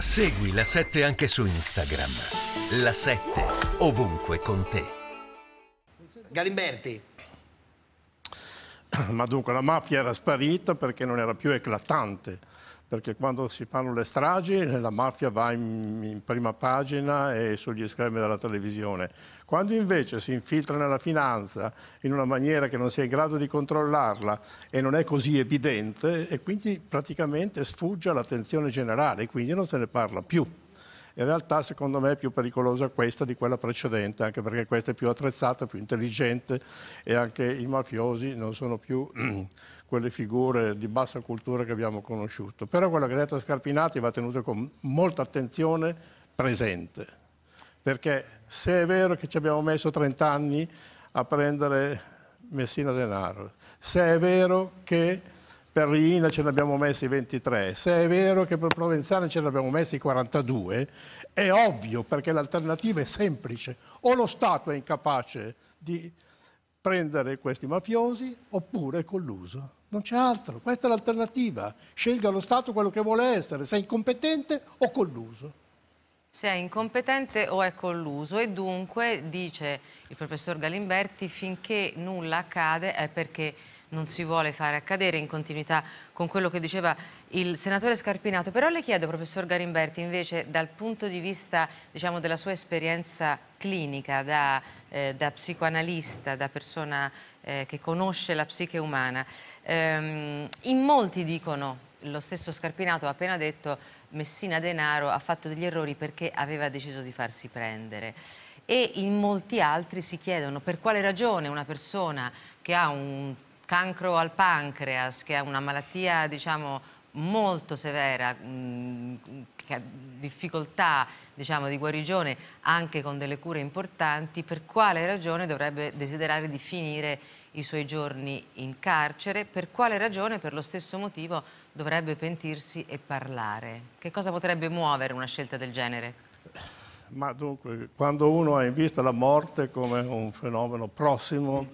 Segui la 7 anche su Instagram. La 7 ovunque con te. Galimberti. Ma dunque la mafia era sparita perché non era più eclatante perché quando si fanno le stragi la mafia va in, in, prima pagina e sugli schermi della televisione. Quando invece si infiltra nella finanza in una maniera che non si è in grado di controllarla e non è così evidente e quindi praticamente sfugge all'attenzione generale e quindi non se ne parla più. In realtà secondo me è più pericolosa questa di quella precedente, anche perché questa è più attrezzata, più intelligente e anche i mafiosi non sono più quelle figure di bassa cultura che abbiamo conosciuto. Però quello che ha detto Scarpinati va tenuto con molta attenzione presente, perché se è vero che ci abbiamo messo 30 anni a prendere Messina Denaro, se è vero che per Riina ce ne abbiamo messi 23, se è vero che per Provenzano ce ne abbiamo messi 42, è ovvio perché l'alternativa è semplice, o lo Stato è incapace di prendere questi mafiosi oppure è colluso. Non c'è altro, questa è l'alternativa. Scelga lo Stato quello che vuole essere, se è incompetente o colluso. Se è incompetente o è colluso e dunque, dice il professor Galimberti, finché nulla accade è perché non si vuole fare accadere in continuità con quello che diceva il senatore Scarpinato. Però le chiedo, professor Garimberti, invece dal punto di vista diciamo, della sua esperienza clinica da, eh, da psicoanalista, da persona eh, che conosce la psiche umana, ehm, in molti dicono, lo stesso Scarpinato ha appena detto, Messina Denaro ha fatto degli errori perché aveva deciso di farsi prendere e in molti altri si chiedono per quale ragione una persona che ha un cancro al pancreas, che è una malattia diciamo, molto severa, mh, che ha difficoltà diciamo, di guarigione anche con delle cure importanti, per quale ragione dovrebbe desiderare di finire i suoi giorni in carcere, per quale ragione per lo stesso motivo dovrebbe pentirsi e parlare? Che cosa potrebbe muovere una scelta del genere? Ma dunque, quando uno ha in vista la morte come un fenomeno prossimo,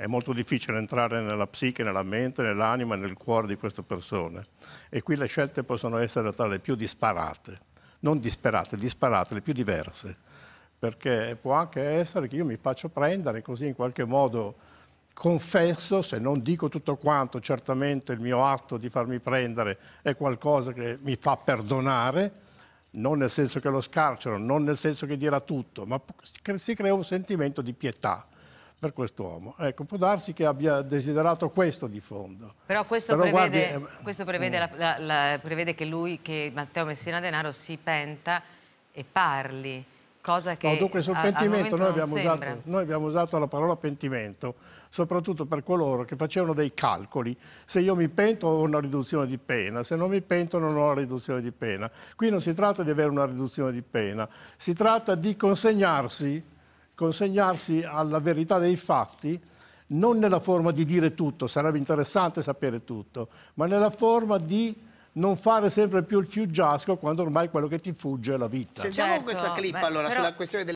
è molto difficile entrare nella psiche, nella mente, nell'anima nel cuore di queste persone. E qui le scelte possono essere tra le più disparate, non disperate, disparate, le più diverse. Perché può anche essere che io mi faccio prendere così in qualche modo confesso, se non dico tutto quanto, certamente il mio atto di farmi prendere è qualcosa che mi fa perdonare, non nel senso che lo scarcero, non nel senso che dirà tutto, ma si crea un sentimento di pietà per quest'uomo. Ecco, può darsi che abbia desiderato questo di fondo. Però questo, Però prevede, guardi, questo eh, prevede, mm. la, la, la, prevede, che lui, che Matteo Messina Denaro, si penta e parli. Cosa che no, dunque sul a, pentimento noi abbiamo, usato, noi abbiamo usato la parola pentimento soprattutto per coloro che facevano dei calcoli. Se io mi pento ho una riduzione di pena, se non mi pento non ho una riduzione di pena. Qui non si tratta di avere una riduzione di pena, si tratta di consegnarsi consegnarsi alla verità dei fatti non nella forma di dire tutto, sarebbe interessante sapere tutto, ma nella forma di non fare sempre più il fuggiasco quando ormai quello che ti fugge è la vita. Sentiamo certo, questa clip beh, allora però... sulla questione delle...